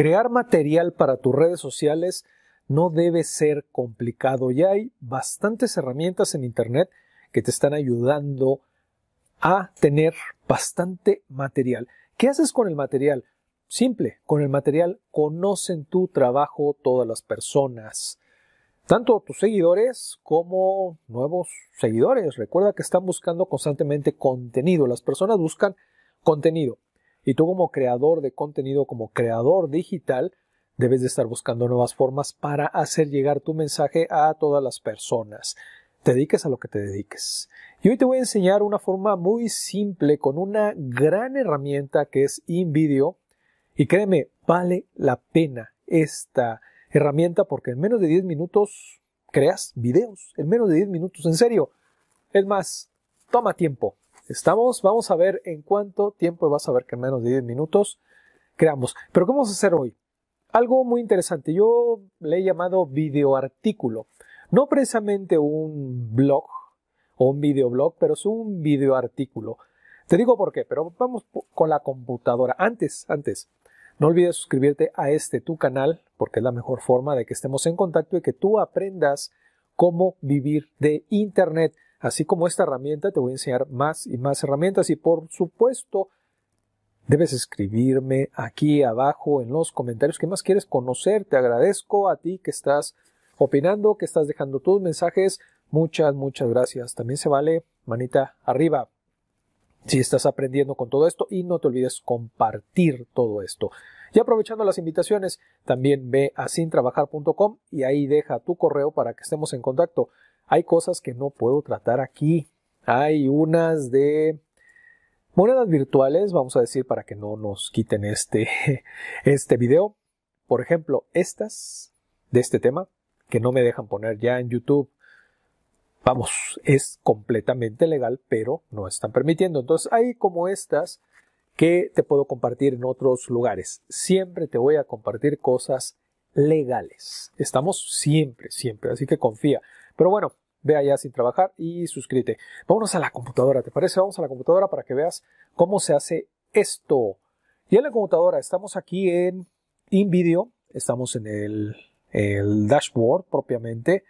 Crear material para tus redes sociales no debe ser complicado. Ya hay bastantes herramientas en Internet que te están ayudando a tener bastante material. ¿Qué haces con el material? Simple, con el material conocen tu trabajo todas las personas, tanto tus seguidores como nuevos seguidores. Recuerda que están buscando constantemente contenido, las personas buscan contenido. Y tú como creador de contenido, como creador digital, debes de estar buscando nuevas formas para hacer llegar tu mensaje a todas las personas. Te dediques a lo que te dediques. Y hoy te voy a enseñar una forma muy simple con una gran herramienta que es InVideo. Y créeme, vale la pena esta herramienta porque en menos de 10 minutos creas videos. En menos de 10 minutos, en serio. Es más, toma tiempo. Estamos, vamos a ver en cuánto tiempo, vas a ver que en menos de 10 minutos creamos. Pero ¿qué vamos a hacer hoy? Algo muy interesante, yo le he llamado video artículo, No precisamente un blog o un videoblog, pero es un video artículo. Te digo por qué, pero vamos con la computadora. Antes, antes, no olvides suscribirte a este tu canal, porque es la mejor forma de que estemos en contacto y que tú aprendas cómo vivir de Internet. Así como esta herramienta, te voy a enseñar más y más herramientas y por supuesto debes escribirme aquí abajo en los comentarios qué más quieres conocer. Te agradezco a ti que estás opinando, que estás dejando tus mensajes. Muchas, muchas gracias. También se vale manita arriba si estás aprendiendo con todo esto y no te olvides compartir todo esto. Y aprovechando las invitaciones, también ve a sintrabajar.com y ahí deja tu correo para que estemos en contacto. Hay cosas que no puedo tratar aquí. Hay unas de monedas virtuales, vamos a decir, para que no nos quiten este, este video. Por ejemplo, estas de este tema, que no me dejan poner ya en YouTube. Vamos, es completamente legal, pero no están permitiendo. Entonces, hay como estas que te puedo compartir en otros lugares. Siempre te voy a compartir cosas legales. Estamos siempre, siempre, así que confía. Pero bueno, ve allá sin trabajar y suscríbete. Vámonos a la computadora, ¿te parece? Vamos a la computadora para que veas cómo se hace esto. Y en la computadora estamos aquí en InVideo, estamos en el, dashboard propiamente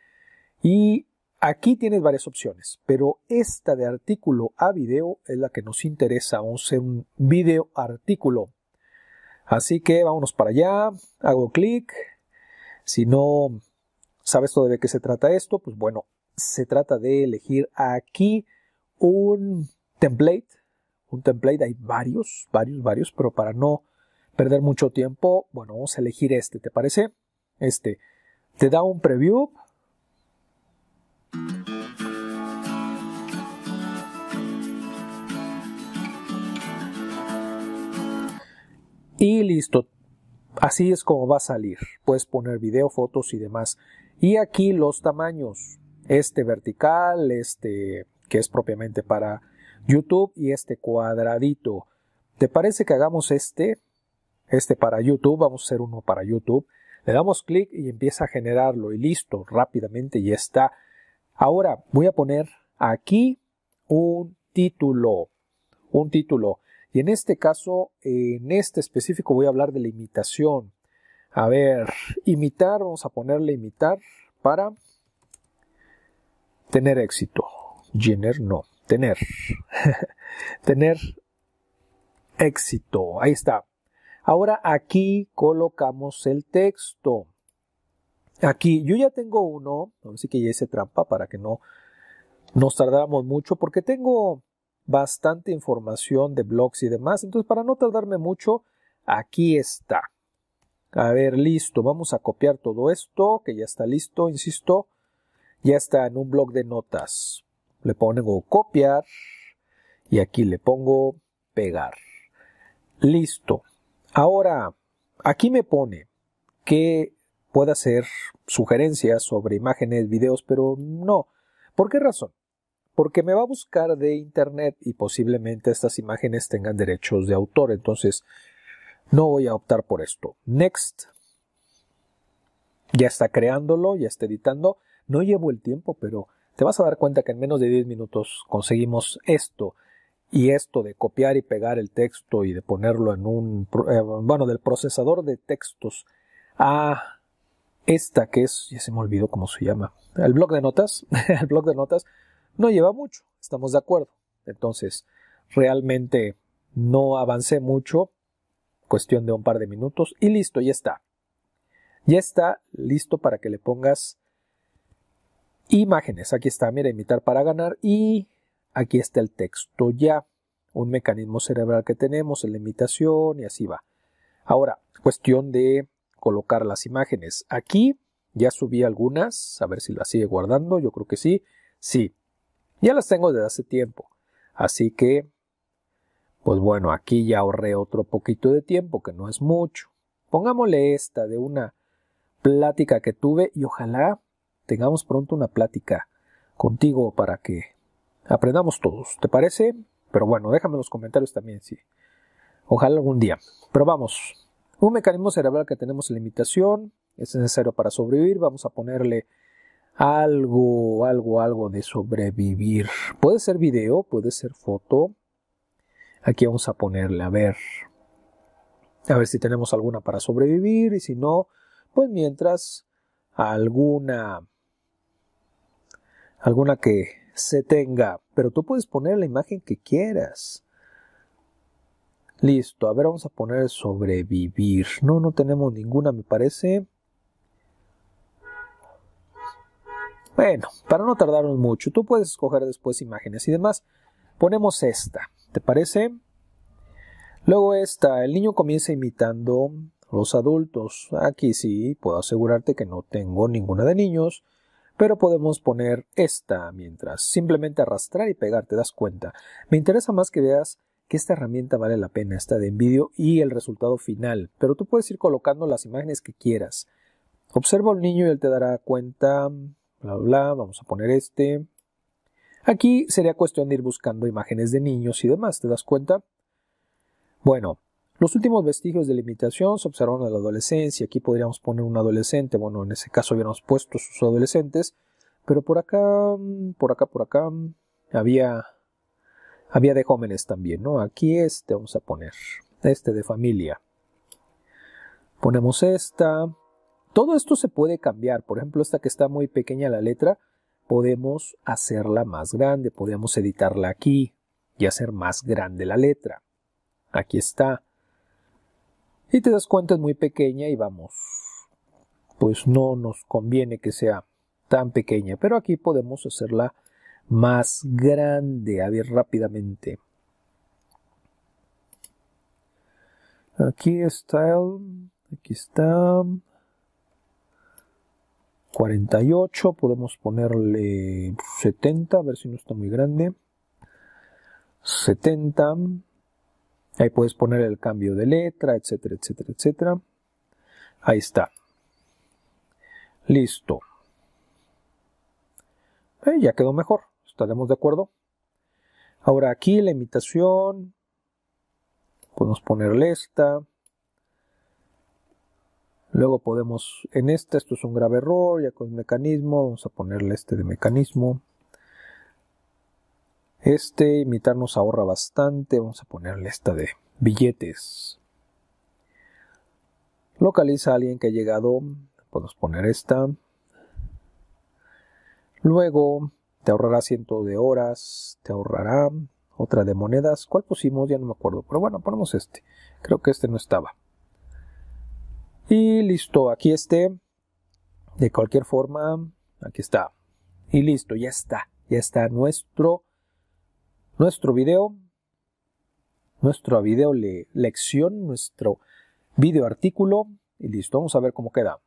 y aquí tienes varias opciones, pero esta de artículo a video es la que nos interesa, vamos a hacer un video artículo. Así que vámonos para allá, hago clic, si no sabes todo de qué se trata esto, pues bueno, se trata de elegir aquí un template. Un template, hay varios, varios, varios, pero para no perder mucho tiempo, bueno, vamos a elegir este, ¿te parece? Este. Te da un preview. Y listo. Así es como va a salir. Puedes poner video, fotos y demás. Y aquí los tamaños. Este vertical, este que es propiamente para YouTube y este cuadradito. ¿Te parece que hagamos este? Este para YouTube, vamos a hacer uno para YouTube. Le damos clic y empieza a generarlo y listo, rápidamente y está. Ahora voy a poner aquí un título, un título. Y en este caso, en este específico voy a hablar de la imitación. A ver, imitar, vamos a ponerle imitar para tener éxito. Jenner no, tener. tener éxito. Ahí está. Ahora aquí colocamos el texto. Aquí yo ya tengo uno, así que ya hice trampa para que no nos tardáramos mucho porque tengo bastante información de blogs y demás. Entonces, para no tardarme mucho, aquí está. A ver, listo. Vamos a copiar todo esto que ya está listo, insisto ya está en un blog de notas. Le pongo copiar y aquí le pongo pegar. Listo. Ahora, aquí me pone que pueda hacer sugerencias sobre imágenes, videos, pero no. ¿Por qué razón? Porque me va a buscar de internet y posiblemente estas imágenes tengan derechos de autor. Entonces, no voy a optar por esto. Next. Ya está creándolo, ya está editando. No llevo el tiempo, pero te vas a dar cuenta que en menos de 10 minutos conseguimos esto y esto de copiar y pegar el texto y de ponerlo en un, eh, bueno, del procesador de textos a ah, esta que es, ya se me olvidó cómo se llama, el blog de notas, el blog de notas no lleva mucho, estamos de acuerdo. Entonces, realmente no avancé mucho, cuestión de un par de minutos y listo, ya está. Ya está listo para que le pongas Imágenes, aquí está, mira, imitar para ganar y aquí está el texto ya, un mecanismo cerebral que tenemos, la imitación y así va. Ahora, cuestión de colocar las imágenes. Aquí ya subí algunas, a ver si las sigue guardando, yo creo que sí, sí, ya las tengo desde hace tiempo, así que, pues bueno, aquí ya ahorré otro poquito de tiempo, que no es mucho. Pongámosle esta de una plática que tuve y ojalá tengamos pronto una plática contigo para que aprendamos todos. ¿Te parece? Pero bueno, déjame en los comentarios también, sí. Ojalá algún día. Pero vamos, un mecanismo cerebral que tenemos limitación. es necesario para sobrevivir, vamos a ponerle algo, algo, algo de sobrevivir. Puede ser video, puede ser foto. Aquí vamos a ponerle, a ver, a ver si tenemos alguna para sobrevivir y si no, pues mientras alguna alguna que se tenga, pero tú puedes poner la imagen que quieras. Listo, a ver, vamos a poner sobrevivir. No, no tenemos ninguna, me parece. Bueno, para no tardarnos mucho, tú puedes escoger después imágenes y demás. Ponemos esta, ¿te parece? Luego esta, el niño comienza imitando los adultos. Aquí sí, puedo asegurarte que no tengo ninguna de niños pero podemos poner esta mientras simplemente arrastrar y pegar te das cuenta. Me interesa más que veas que esta herramienta vale la pena, esta de envidio y el resultado final, pero tú puedes ir colocando las imágenes que quieras. Observa al niño y él te dará cuenta, bla, bla, bla, vamos a poner este. Aquí sería cuestión de ir buscando imágenes de niños y demás, ¿te das cuenta? Bueno, los últimos vestigios de limitación se observaron en la adolescencia. Aquí podríamos poner un adolescente. Bueno, en ese caso hubiéramos puesto sus adolescentes. Pero por acá, mm, por acá, por acá, mm, había, había de jóvenes también, ¿no? Aquí este vamos a poner. Este de familia. Ponemos esta. Todo esto se puede cambiar. Por ejemplo, esta que está muy pequeña la letra, podemos hacerla más grande. Podemos editarla aquí y hacer más grande la letra. Aquí está y te das cuenta es muy pequeña y vamos, pues no nos conviene que sea tan pequeña, pero aquí podemos hacerla más grande. A ver rápidamente. Aquí está, aquí está. 48, podemos ponerle 70, a ver si no está muy grande. 70. Ahí puedes poner el cambio de letra, etcétera, etcétera, etcétera. Ahí está. Listo. Eh, ya quedó mejor. ¿Estaremos de acuerdo? Ahora aquí la imitación. Podemos ponerle esta. Luego podemos, en esta, esto es un grave error, ya con el mecanismo, vamos a ponerle este de mecanismo. Este imitarnos ahorra bastante. Vamos a ponerle esta de billetes. Localiza a alguien que ha llegado. Podemos poner esta. Luego te ahorrará ciento de horas. Te ahorrará otra de monedas. ¿Cuál pusimos? Ya no me acuerdo. Pero bueno, ponemos este. Creo que este no estaba. Y listo, aquí este. De cualquier forma, aquí está. Y listo, ya está. Ya está nuestro nuestro video, nuestra video lección, nuestro video artículo y listo, vamos a ver cómo queda.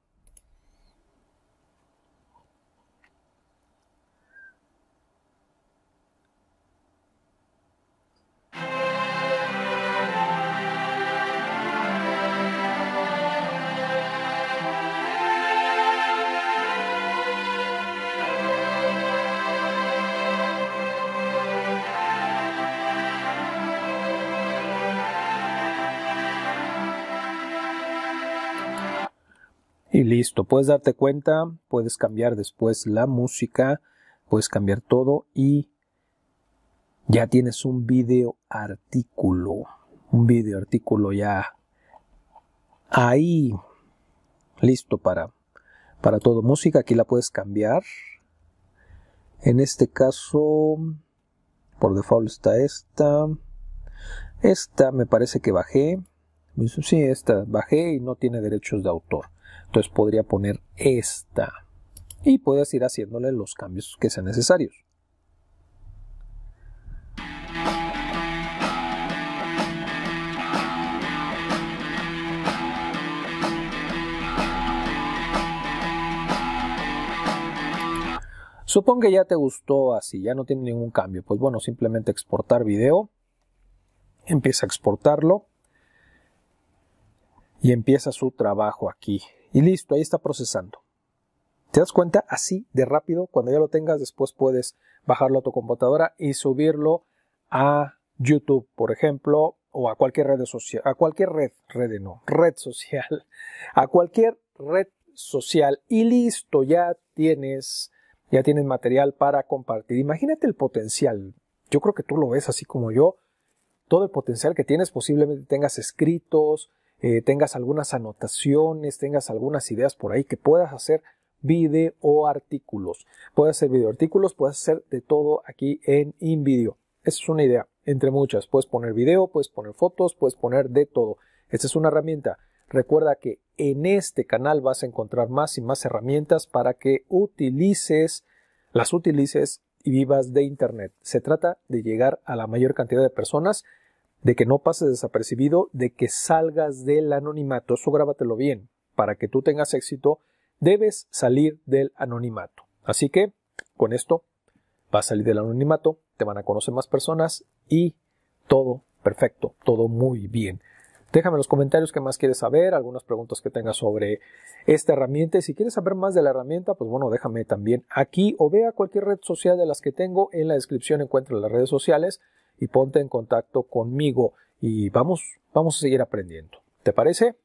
listo. Puedes darte cuenta, puedes cambiar después la música, puedes cambiar todo y ya tienes un video artículo. Un video artículo ya ahí listo para, para todo. Música aquí la puedes cambiar. En este caso, por default está esta. Esta me parece que bajé. Sí, esta bajé y no tiene derechos de autor. Entonces podría poner esta. Y puedes ir haciéndole los cambios que sean necesarios. Supongo que ya te gustó así, ya no tiene ningún cambio. Pues bueno, simplemente exportar video. Empieza a exportarlo. Y empieza su trabajo aquí. Y listo, ahí está procesando. ¿Te das cuenta? Así de rápido, cuando ya lo tengas, después puedes bajarlo a tu computadora y subirlo a YouTube, por ejemplo, o a cualquier red social, a cualquier red, red no, red social, a cualquier red social y listo, ya tienes, ya tienes material para compartir. Imagínate el potencial. Yo creo que tú lo ves así como yo. Todo el potencial que tienes, posiblemente tengas escritos, eh, tengas algunas anotaciones, tengas algunas ideas por ahí que puedas hacer video artículos. Puedes hacer video artículos, puedes hacer de todo aquí en InVideo. Esa es una idea, entre muchas. Puedes poner video, puedes poner fotos, puedes poner de todo. Esta es una herramienta. Recuerda que en este canal vas a encontrar más y más herramientas para que utilices, las utilices y vivas de Internet. Se trata de llegar a la mayor cantidad de personas de que no pases desapercibido, de que salgas del anonimato. Eso grábatelo bien. Para que tú tengas éxito, debes salir del anonimato. Así que, con esto, vas a salir del anonimato, te van a conocer más personas y todo perfecto, todo muy bien. Déjame en los comentarios qué más quieres saber, algunas preguntas que tengas sobre esta herramienta. si quieres saber más de la herramienta, pues bueno, déjame también aquí o vea cualquier red social de las que tengo. En la descripción encuentro las redes sociales y ponte en contacto conmigo y vamos, vamos a seguir aprendiendo. ¿Te parece?